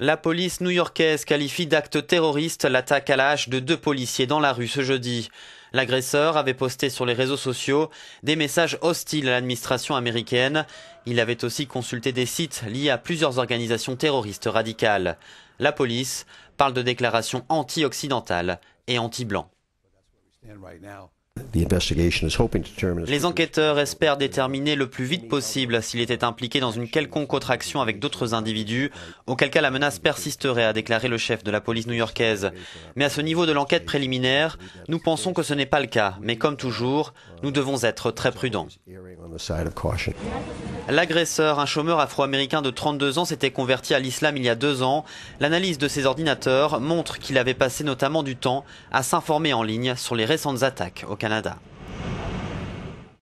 La police new-yorkaise qualifie d'acte terroriste l'attaque à la de deux policiers dans la rue ce jeudi. L'agresseur avait posté sur les réseaux sociaux des messages hostiles à l'administration américaine. Il avait aussi consulté des sites liés à plusieurs organisations terroristes radicales. La police parle de déclarations anti-occidentales et anti-blancs. Les enquêteurs espèrent déterminer le plus vite possible s'il était impliqué dans une quelconque autre action avec d'autres individus, auquel cas la menace persisterait, a déclaré le chef de la police new-yorkaise. Mais à ce niveau de l'enquête préliminaire, nous pensons que ce n'est pas le cas, mais comme toujours, nous devons être très prudents. L'agresseur, un chômeur afro-américain de 32 ans, s'était converti à l'islam il y a deux ans. L'analyse de ses ordinateurs montre qu'il avait passé notamment du temps à s'informer en ligne sur les récentes attaques au Canada.